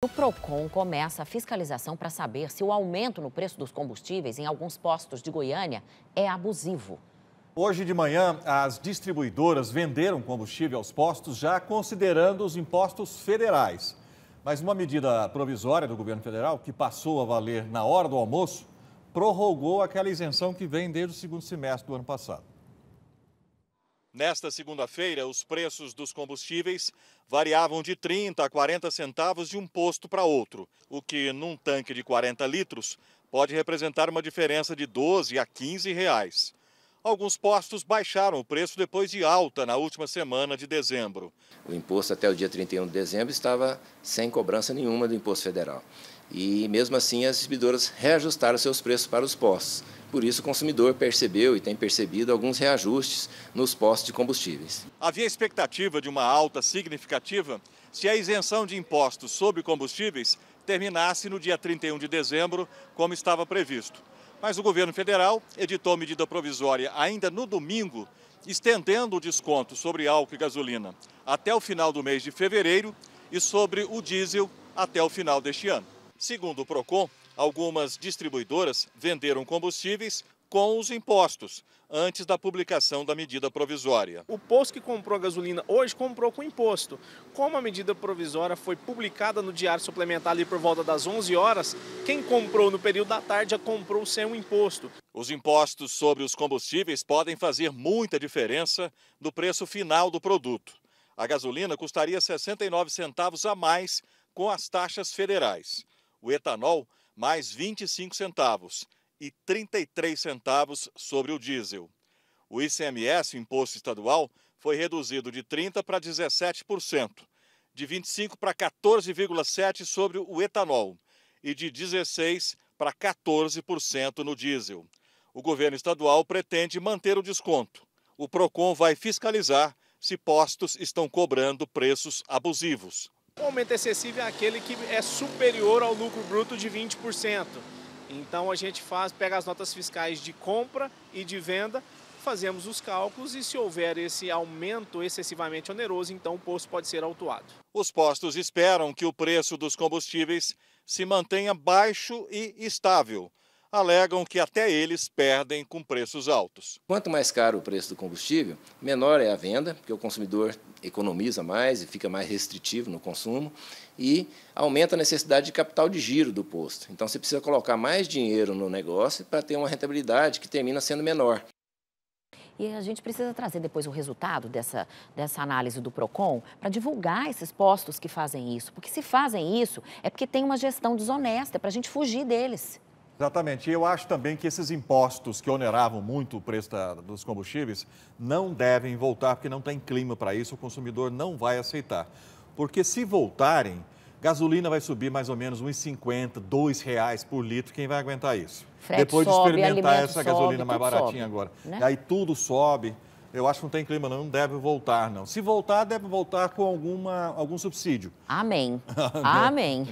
O PROCON começa a fiscalização para saber se o aumento no preço dos combustíveis em alguns postos de Goiânia é abusivo. Hoje de manhã, as distribuidoras venderam combustível aos postos já considerando os impostos federais. Mas uma medida provisória do governo federal, que passou a valer na hora do almoço, prorrogou aquela isenção que vem desde o segundo semestre do ano passado. Nesta segunda-feira, os preços dos combustíveis variavam de 30 a 40 centavos de um posto para outro, o que, num tanque de 40 litros, pode representar uma diferença de 12 a 15 reais. Alguns postos baixaram o preço depois de alta na última semana de dezembro. O imposto até o dia 31 de dezembro estava sem cobrança nenhuma do imposto federal. E mesmo assim as distribuidoras reajustaram seus preços para os postos. Por isso, o consumidor percebeu e tem percebido alguns reajustes nos postos de combustíveis. Havia expectativa de uma alta significativa se a isenção de impostos sobre combustíveis terminasse no dia 31 de dezembro, como estava previsto. Mas o governo federal editou medida provisória ainda no domingo, estendendo o desconto sobre álcool e gasolina até o final do mês de fevereiro e sobre o diesel até o final deste ano. Segundo o Procon, algumas distribuidoras venderam combustíveis com os impostos antes da publicação da medida provisória. O posto que comprou a gasolina hoje comprou com imposto. Como a medida provisória foi publicada no diário suplementar ali por volta das 11 horas, quem comprou no período da tarde já comprou sem o imposto. Os impostos sobre os combustíveis podem fazer muita diferença no preço final do produto. A gasolina custaria 69 centavos a mais com as taxas federais o etanol mais 25 centavos e 33 centavos sobre o diesel. O ICMS, o imposto estadual, foi reduzido de 30 para 17%, de 25 para 14,7 sobre o etanol e de 16 para 14% no diesel. O governo estadual pretende manter o desconto. O Procon vai fiscalizar se postos estão cobrando preços abusivos. O aumento excessivo é aquele que é superior ao lucro bruto de 20%. Então a gente faz, pega as notas fiscais de compra e de venda, fazemos os cálculos e se houver esse aumento excessivamente oneroso, então o posto pode ser autuado. Os postos esperam que o preço dos combustíveis se mantenha baixo e estável alegam que até eles perdem com preços altos. Quanto mais caro o preço do combustível, menor é a venda, porque o consumidor economiza mais e fica mais restritivo no consumo e aumenta a necessidade de capital de giro do posto. Então você precisa colocar mais dinheiro no negócio para ter uma rentabilidade que termina sendo menor. E a gente precisa trazer depois o resultado dessa, dessa análise do PROCON para divulgar esses postos que fazem isso. Porque se fazem isso, é porque tem uma gestão desonesta, é para a gente fugir deles. Exatamente. E eu acho também que esses impostos que oneravam muito o preço da, dos combustíveis não devem voltar, porque não tem clima para isso, o consumidor não vai aceitar. Porque se voltarem, gasolina vai subir mais ou menos R$ 1,50, R$ reais por litro, quem vai aguentar isso? Frete Depois sobe, de experimentar essa sobe, gasolina mais baratinha sobe, agora. Né? Aí tudo sobe. Eu acho que não tem clima, não, não deve voltar, não. Se voltar, deve voltar com alguma, algum subsídio. Amém. Amém.